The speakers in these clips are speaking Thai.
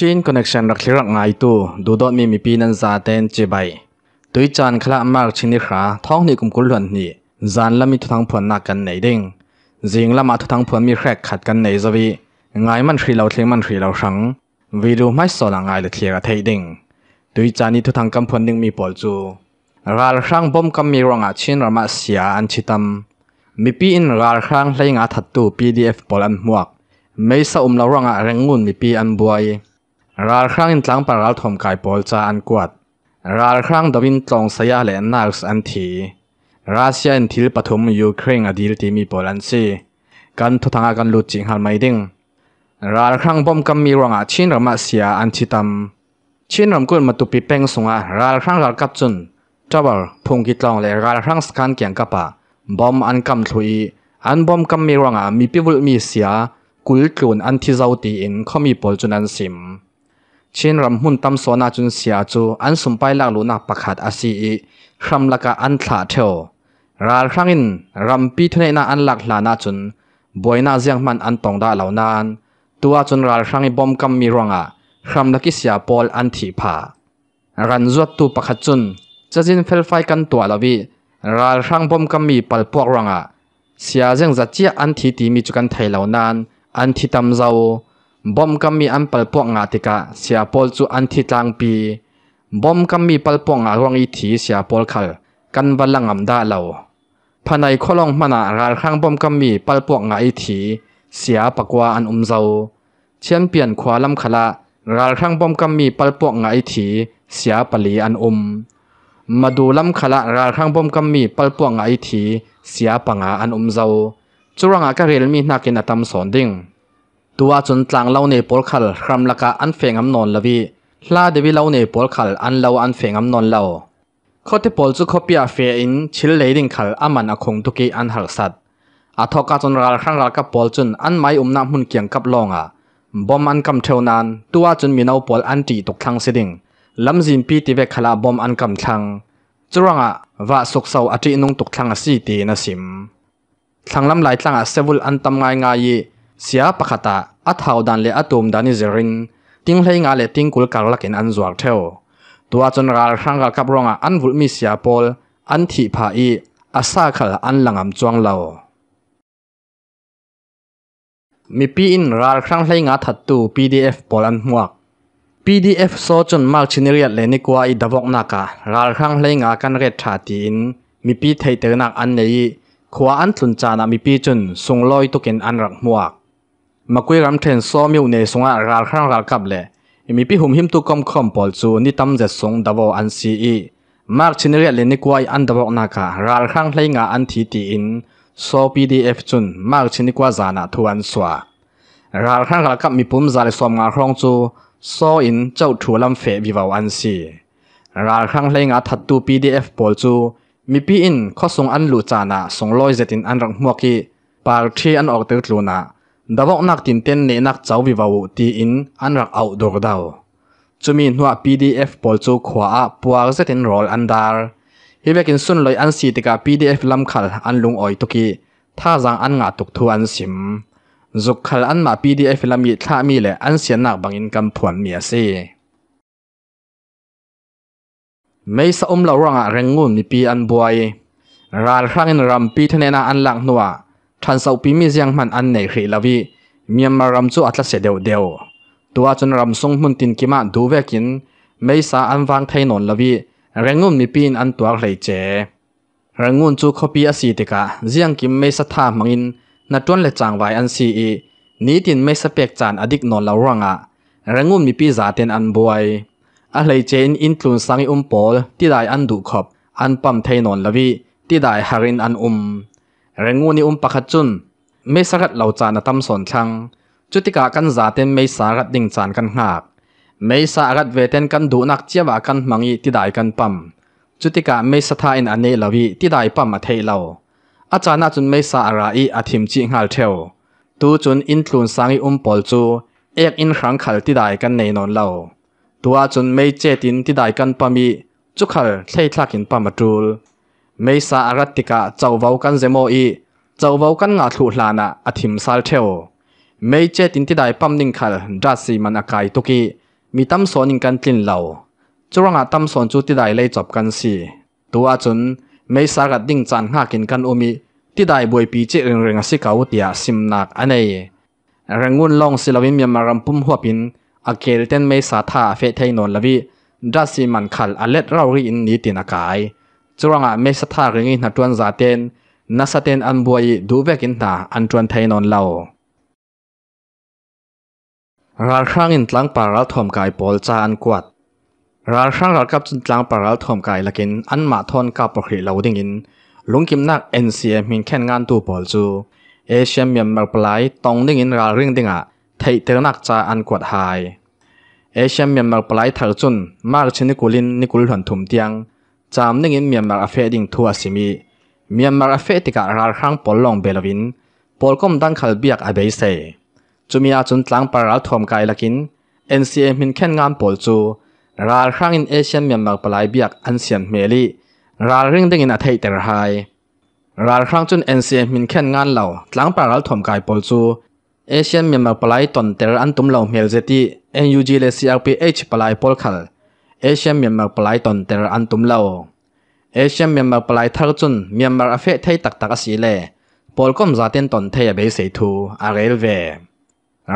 ชินคอนเนคชันรักที่รักง่ายตัวดูดมีมีปีนันซาเตนเจีไยตัวจานคลามาร์ชินิขาท้องนี่กุมกุลหนนี่จานละมีทุทังผลนักกันไหนดิ่งจิงละมาทุทังผลมีแครกขัดกันไหนสวีง่ายมันทรีเราเทียงมันทรีเราชังวิรูไม่สอนังง่ายเลยเทียกเทดิ่งตัวจานนี่ทุทังกัมพลดิ่งมีปอลจูราคช่างบ่มกำมีรองอาชินรามาเสียอันชิตำมีปีอินราคช่างไล่งาถัดตู้ PDF ปอลันหมวกไม่สะอุมเรารองอาเรงงุนมีปีอันบวยราครั้งอินทังปารัลทอมกายปอลจาอันกวดราครั้งดวินตองสยาเลนนาร์สอันทีรัสเซียอินทิลปฐมยูเครนอดีลทีมีปอลันซีกันทุทังกันลุจิงฮัลไม่ดิงราครั้งบอมกัมมีรองอาชินรมาเสียอันชิตัมชินรำกุลมาตุปิเปงสงอาราครั้งรากับจุนจับลพุงกิตลองเลราครั้งสกันเกียงกับปะบอมอันกำทุยอันบอมกัมมีรองอามีพิบุลมีเสียกุลกลุนอันที่เจ้าตีอินเขามีปอลจุนันซิมเช่นรำหุ่นตมสวนาจุนเสียจูอันสมไปลักลุนักประคาดอาศีคำลักอันถาเทวราครั้งอินรำปีทุเนัาอันหลักหลานาจุนบวยนาเจียงมันอันตองดาเหล่านั้นตัวจุนราครั้งอิบอมกำมีรองอ่ะคำลักกิเสียบอลอันถีพารันจวดตูประคาจุนจะจินเฟลไฟกันตัวลาวิราครั้งบอมกำมีปัลพวกรองอ่ะเสียเจียงจัดเจียอันถีตีมีจุกันไทยเหล่านั้นอันถีตำเจ้าบอมกัมมีอันเปิลพวกงาติกะเสียพอลจูอันทิตังปีบอมกัมมีเปิลพวกงารวงอีทีเสียพอลขัลกันบัลลังอัาดาเหล่าภายในขลองมนาราครั้งบอมกัมมีเปิลพวกงาอีทีเสียปักวาอันอุมเจ้าเชียนเปลี่ยนขวาลำขละราครั้งบอมกัมมีเปิลพวกงาอีทีเสียปลีอันอุมมาดูลำขละราครั้งบอมกัมมีเปิลพวกงาอีทีเสียปังอาอันอุมเจ้าจุรังอากาเรลมีนักกินอตามสอนดิ่งตัวจนจางเล่าในปอลขัลครำลักอันเฟงอำนอนละวีลาเดวิเล่าในปอลขัลอันเล่าอันเฟงอำนอนเล่าข้อที่ปอลจุขอปียเฟอินชิลเลดิงขัลอามันอคงตุกีอันหักสัตอาทอกาจนรัลครั้งรัลกับปอลจนอันไม่อุ้มน้ำมุนเกียงกับลองอ่ะบอมอันกำเทวนันตัวจนมีนาวปอลอันตีตกทางเสดิงลำจินปีตีเวขลาบอมอันกำทางจรวงอ่ะว่าสุกเสาอาทิตย์นุ่งตกทางสีตีนะสิมทางลำไหลทางอ่ะเซวุลอันตำงายงายเสียปะคตาอัฐาวดันเลอตุมดานิเซรินติ้งเฮงาเลติ้งกุลกาลักเห็นอันสวกเทวตัวจนราลคังกับกับรองอันวุลมิเสียปอลอันทิพาอีอาซาขลอันหลังอัมจวงเลามีปีอินรารคงัลงเฮงาถัดตู PDF ปอลอันหวก PDF โซจนมากชินเรียดเลนิกว่าอีดบกนักะราลครังเลงากันเรียทาตีนมีปีไทยเตอนักอันเียขวาอันสุนจานามีปีจนส่งลอยตุกินอันรักหมวกมาคุยรำเทนซ้อมอยู่ในสงอารารั้งรารกับเลยมีพี่หุ่มหิมตุกอมคอมปอลจูนี่ตั้มจะสงดาวอันซีอีมาร์ชินเรียเลนิกวายอันดาวนักรารข้างไรเงาอันทีตีอินโซพีดีเอฟจุนมาร์ชินิกวาจานาทวนสวารารั้งรารกับมีปุ่มจาเลสอมงาครองจูโซอินเจ้าถวลำเฟวิวาอันซีรารั้งไรงาถัดตูพีดีเอฟปอลจูมีพี่อินข้อสงอันลูจานาสงลอยเจตินอันรังมวกีปาร์ทีอันออกเติร์ลูนาดาวกนักตินเต้นเนนักเจ้าวิวาวตีอินอันรักเอาดอกดาวจุมีหนัว PDF ปอลจูขวาปวกเซตินรอลอันดาร์ฮิเวกินสุนลอยอันสีติกา PDF ลำขัลอันลุงออยตุกีท่าจังอันงาตุกทัอันสิมจุกขัลอันมา PDF ลำมีท่ามีเลอันเสียนักบังอินกำผวนเมียซีไม่สะอมเราร่างอะเร่งงูมีปีอันบวยรานครั้งอินรำปีทะเนนาอันหลังหนัวทันสาวพิมิยังมันอันไหนขีลาวีมีมารำจูอัตลักษณ์เดียวเดียวตัวจนรำทรงมุนตินกิมาดูเวกินไม่สาอันวางไทยนนลาวีเรงงุนมีปีนอันตัวเลยเจเรงงุนจูคบีอสศติกะเจียงกิมไม่สทธามังอินนัดจวนเลจางไว้อันซีอีนี้ตินไม่สเปกจานอดิกนนลาวังอ่ะเรงงุนมีปีจาเตนอันบวยอะไรเจนอินทุนสังอุมปอลที่ได้อันดูขบอันปั๊มไทยนนลาวีที่ได้ฮารินอันอุมรงูนี่อุ้มปากจุนไม่สักเหล่าจานทำสนชังจุติกากันจาเต็มไม่สักดิ่งจานกันหักไม่สักเวเต็นกันดูนักเจ้าว่ากันมังยติได้กันปั๊มจุติกาไม่สัทธายินอันนี้เลยติได้ปั๊มเทเหล่าอาจารย์นั่นจุนไม่สักรายอธิมจิงอัลเทียวตัวจุนอินทุนสังยุ่มปอลจูเอกอินขังขัดติได้กันในนนเลวตัวจุนไม่เจตินติได้กันปั๊มีจุขัดเทิดทักอินปั๊มาจูลไม่สาอรัติกะเจ้าว้ากันเจมอีเจ้าว้ากันงาทุลานะอธิมซาลเทวไม่เจตินที่ได้ปั้มนิ่งขัลรัสีมันอากายตุกีมีตั้มสอนิงกันตินเหล่าจุรงอาตั้มสอนจุที่ได้เลยจบกันสีตัวจนไม่สากัดดิ่งจันหากินกันอมีที่ได้บวยปีเจริงเริงสิกาวตียสิมนักอันเอเริงงุนลองสิลวินมีมารัมุ่มหัวปินอาเกลเตนไม่สาธาเฟทไทยนนลวิรัสีมันขัลอเล็ดเรารีอินนี้ตินอากายจุรังอ่ะไม่สัทธาเรื่องนัดจวนซาเตนนัสเตนอันบวยดูเวกินตาอันจวนไทยนนเล่ารัลครั้งอินตลังปาราลทอมกายปอลจานกวดรัลครั้งรัลกับจินตลังปาราลทอมกายลักินอันมาทอนกับปกติเราดิ่งอินลุงกิมนักเอ็นซีเอ็มินแค่งานตูปอลจูเอเชียมีมากปลายตองดิ่งอินรัลเรื่องดิ่งอ่ะไทยเตอร์นักจาอันกวดหายเอเชียมีมากปลายถักจุนมากชนิกุลินนิกุลหันถุมเตียงจามนึงอินเมียนมาอาเฟดิงทัวสิมีเมียนมาอาเฟติกะราครั้งปอลลองเบลวินปอลก้มดังขัลเบียกอเบยเซจุมีอาจุนตลังปาราทอมไกลักิน NCM มินแค่งานปอลจูราครั้งอินเอเชียเมียนมาปลายเบียกอันเซียนเมลีราเร่งดึงอินอาเทยเตอร์ไฮราครั้งจุน NCM มินแค่งานเหล่าตลังปาราทอมไกปอลจูเอเชียเมียนมาปลายตอนเตอร์อันตุมเหล่าเมลเซตี NUG เลซีอาร์พีเอชปลายปอลขัลเอเชียมีมาปลายตอนเตอร์อันตุมเลาเอเชียมีมาปลายทักจุนมีมาอาเฟทให้ตักตักสีเล่พอลก็มีจัดเต็นตอนเทียบสียทูอาเรลเว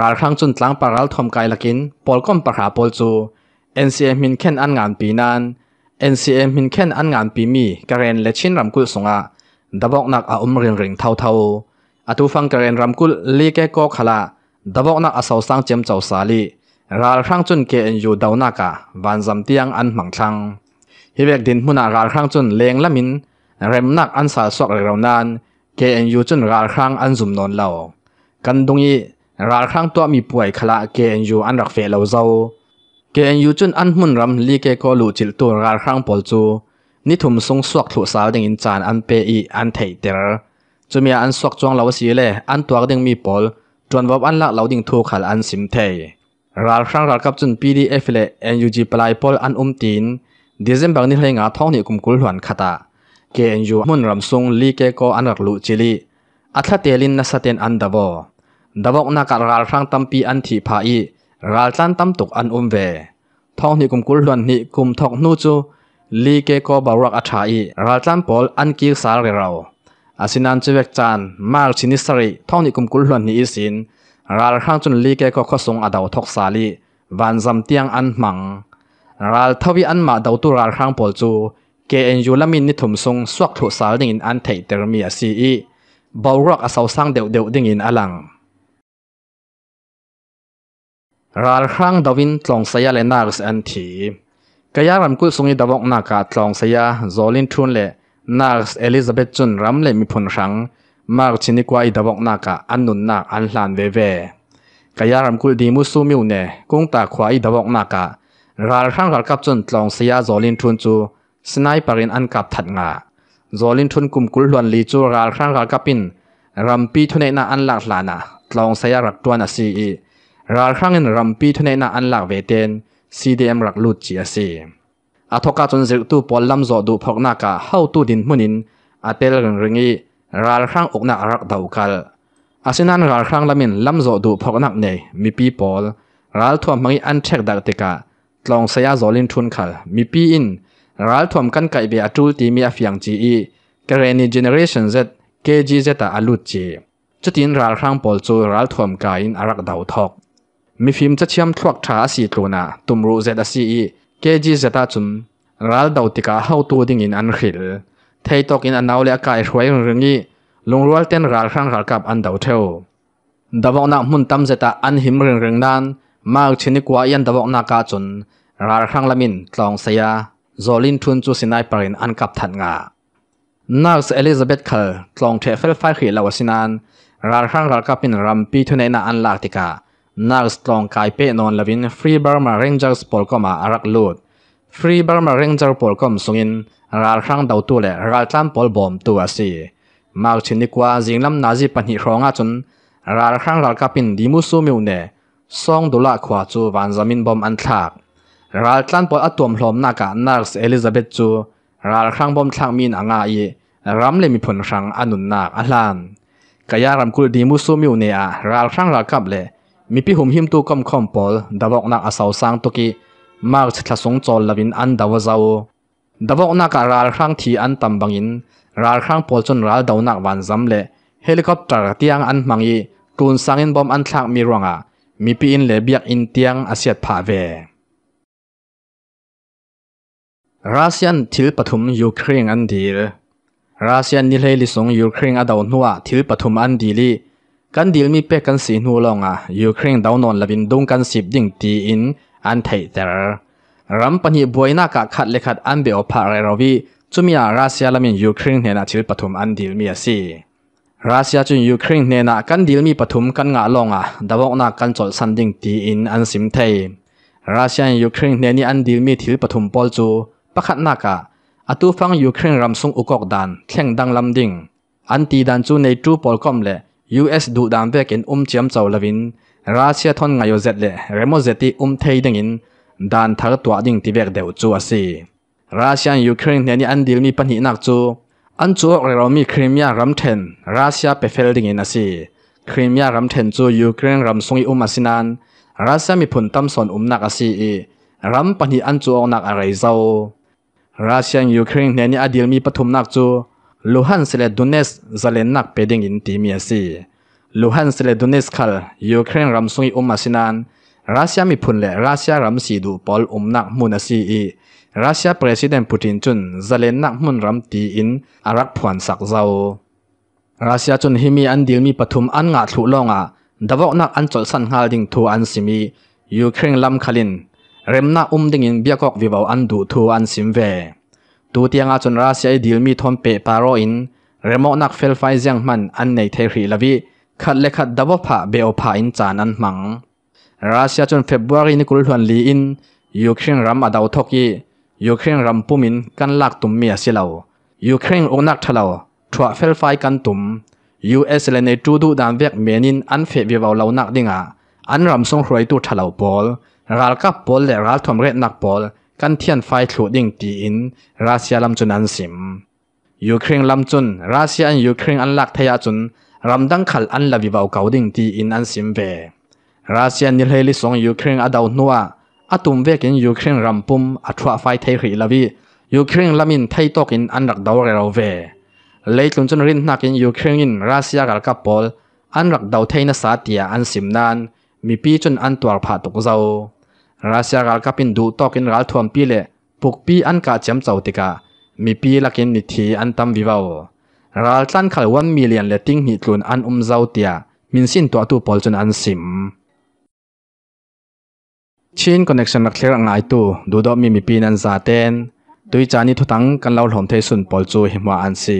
รารครั้งจุนตั้งปาราลทอมไกลกินพอลก็มีปากหาพอลจูเอ็นซีเอ็มินเคนอันงานปีนันเอ็นซีเอ็มินเคนอันงานปีมีกระเรนเลชินรำคุลสงะดับบกนักอาอุ้มเริงเริงเท่าเท่าอาตูฟังกระเรนรำคุลลีเกโกขลาดับบกนักอาสาวสังเจมเจ้าสาลี ral khang chun ke en yu dau na ka van zam tiang an mang thang hi vek din hmuna ral khang chun leng lamin rem nak an sa sok re raw nan ke en yu chun ral khang an zum non lo kan dung i ral khang to mi puai khala ke en yu an rak fe lo zo ke en yu chun an hmun ram li ke ko lu chil tu ral khang pol chu ni thum sung suak thu sal ding in chan an pe i an thei ter chumia an suak chuang lo si le an tuak ding mi pol chuan vop an lak lo ding thu khal an sim thei ราลครังราลกับจุน PDF เล่ NUG ปลายพอลอันอุ้มตีนดีเซมบางนี่เลยงาท้องนี่กุมกุลหวนคขตาเกนยูมุนรำซุงลีเกโกอันรักลุจิลีอัตลาเตลินนัสเตนอันดาวดาวนักราลครั้งตัมปีอันทีพายราลจันตัมตุกอันอุ้มเวท้องนี่กุมกุลหวนนี่กุมทอกนูจูลีเกโกบารักอัชาอราลจันพอลอันกิลสาร์เราอาสินันเจเวกจันมาร์ชินิสรีท้องนี่กุมกุลหวนนี่อิสินรัลข้างจนลีเกก็ข้อสงอดาวทกสาลีวันจำเตียงอันมังรัลทวีอันมาดาวตุรัลข้างปอลจูเกนยูละมินนิถุมสงสวกถุสาดิ่งอันเทเตอร์มีซีอีบาวรอกอสาวสังเดวเดวดิ่งอลังรัลข้างดาวินตลองสยาเลนาร์สอันทีกยารำมกุสงีดาวกนากาตลองสยาโซลินทุนเลนาร์สเอลิซาเบตจุนรัมเลมีผลชัง mark chini kwa i dawok naka ah, an nun nak an hlan ve ve kaya ram kul di mu su miu ne kung ta kwa i dawok naka ah. ral khang ral kap chun tlong sia zolin thun chu sniper in an kap that nga zolin thun kum kul lon li chu ral khang ral kapin ram pi thune na an lak hlana ah, tlong sia rak tuan a si i ral khang in ram pi thune na an lak ve ten cdm rak lut chi a si a thoka chun zir tu pol lam zo du phok naka tu din munin atel rang ringi รัลครั้งอกนักรักดาวกัลอาศยนันรัลครั้งละมินลำโจดูพกนักเนยมีปีปอลรัลทวมมังอันเช็คดักติกะตลองเสียจอลินทุนคัลมีปีอินรัลทวมกันไกเบียจูลตีมีอฟยังจีอีกรณีเจเนเรชันเซตเกจีเซตอลุจีจุดินรัลครั้งปอลจูรัลทวมกายนอารักดาวทอกมีฟิล์มจะเชื่อมทวักช้าสีตัวน่ะตุมรูเซตาซีอีเกจีเซตาจุนรัลดาวติกะเฮาตัวดิ่งอินอันขิลทยตกินอันเอาเล่กายสวยเรื่องนี้ลงรัวเต้นรัลครั้งรัลกับอันเดาเทวดาวนักมุนตั้มเจตาอันหิมเรื่องเรื่องนั้นมาชนิกว่ายันดาวนักกาจนรัลครั้งละมินตลองเสียโซลินทุนจูสินายปรินอันกับทันงานักเอลิซาเบธเคลตลองเทฟเฟลไฟขีลาวสินานรัลครั้งรัลกับเป็นรัมปีทุนในนาอันลากติกานักตลองกายเปนอนละวินฟรีบาร์มาเรนเจอร์สปอลก็มาอารักลูดฟรีบาร์มาเรนเจอร์สปอลก็มสุงินราครั้งเดาตัวเละราจำปอลบอมตัวสิมาชินิกว่าจิงลำนาจีปันหิรองอาจนราครั้งรัาคาปินดีมุสุมิวเน่ซองดุลาขวาจูวันจามินบอมอันทากราจันปอลอัตวมลอมนักานาร์สเอลิซาเบตจูราครั้งบอมทางมินอ่างอีรัมเลมีผลครั้งอนุนนักอลันกายารมกุลดีมุสุมิวเน่อะราครั้งรัลกับเล่มีพิหุมหิมตูคอมคอมปอลดับอกนักอาสาวสังตุกิมาชทัศงจอลลวินอันดาวซา้าดบอกนักการครั้งที่อันตั้มบังอินรารครั้งปลจนรารดาวนักวันซ้ำเละเฮลิคอปเตอร์ที่ยังอันมังยีกูนสังอินบอมอันทักมีรวงอะมีปีอินเลเบียกอินเตียงอาเซียพาเวรัสเซียนทิลปฐุมยูเครนอันดีลรัสเซียนนิเลลิสงยูเครนอันดาวนัวทิลปฐุมอันดีลีกันดีลมีเป็กกันสีนัวลงอะยูเครนดาวนอนลาบินดงกันสิบดิ่งตีอินอันเทเตอร์รัมปนีบวยนักขัดเลขัดอันเบอพาเรโรวีจุมีอารัสเซียละมียูเครนเน่นาชิลปฐมอันดิลมีสิรัสเซียจุนยูเครนเน่นากันดิลมีปฐุมกันงาลงอ่ะดาวกนักกันจดสันดิงตีอินอันสิมเทยรัสเซียยูเครนเนนี่อันดิลมีทิลปฐมปอลจูปะขัดนักอ่ะอตูฟังยูเครนรัมซุงอุกอกดันเข่งดังลำดิงอันตีดันจูในจูปอลคอมเลยูเอสดูดามเวกินอุ้มเจียมเจ้าลวินรัสเซียทอนไงโยเซตเล่เรโมเซตีอุ้มเทยดังอิน dan thar twa ding ti vek deu chu ase russia ukraine ne ni an dil mi pan hi nak chu an chu ro ro mi crimea ram then russia pe fel ding in ase crimea ram then chu ukraine ram sung i um asinan russia mi phun tam son um nak ase e ram pan hi an chu ong nak arai zau russia ukraine ne ni adil mi pathum nak chu luhan sele dunes zalen nak pe ding in ti mi ase luhan le dunes khal ukraine ram sung i um asinan รัสเซียมีพุนและรัสเซียรัมสีดูปอลอุมนักมุนสีอีรัสเซียประธานปูตินจุนจะเล่นนักมุนรัมตีอินอารักพวนสักเจ้ารัสเซียจุนฮิมีอันเดียวมีปฐุมอันงาถุลงอ่ะดาวนักอันจดสันฮาลดิงทูอันซิมียูเครนลำคลินเริ่มนักอุ้มดิ่งอินเบียกอกวิวอันดูทูอันซิมเวตูเตียงอาจนรัสเซียดีลมีทอนเปปารออินเริ่มนักเฟลไฟเซียงมันอันในเทรีลวีขัดเลขัดดาวผาเบลผาอินจานอันมังรัสเซียจนเฟบรุารีนี่กุลทวนลีอินยูเครนรัมอดาวทกียูเครนรมปุ่มินกันลักตุ่มเมียสิเลายูเครนองนักทะเลาถว่าเฟลไฟกันตุ่มยูเอสเลนจูดูดานเวกเมนินอันเฟบิวเอาเลานักดิงาอันรัมส่งรวยตวทะเลาบอลรัลกับบอลและรัลทอมเรนักบอลกันเทียนไฟถูดิ่งตีอินรัสเซียลำจนอันสิมยูเครนลำจุนรัสเซียอันยูเครนอันลักทยาจนรัมดังขัลอันลาบิวเอาเกาดิ่งตีอินอันสิมเวรัสเซียนิลเฮลิสองยูเครนอดาวนัวอาตุมเวกินยูเครนรัมปุ่มอัตวาไฟไทยรีลาวียูเครนลามินไทยตกินอันรักดาวเรลเวเลยจนจนรินนักินยูเครนินรัสเซียกับกับปอล อันรักดาวไทยนสาติยาอันสิมนานมีปีจนอันตัวผาตกเจ้ารัสเซียกับกัปินดูตกินรัลทวมปีเลปุกปีอันกาเจมเจ้าติกามีปีลักินนิทีอันตั้มวิวาวรัลตันขลวันมิเลียนเลติงหิตลุนอันอุมเจ้าติยมินสินตัวตูปอลจนอันสิมชินคอนเนคชันนักเลียรง่ายตัวดูดอมีมีปีนันซาเตนตุยจานิทุตังกันเล่าหลอมเทสุนปอลจูหิมวาอันซี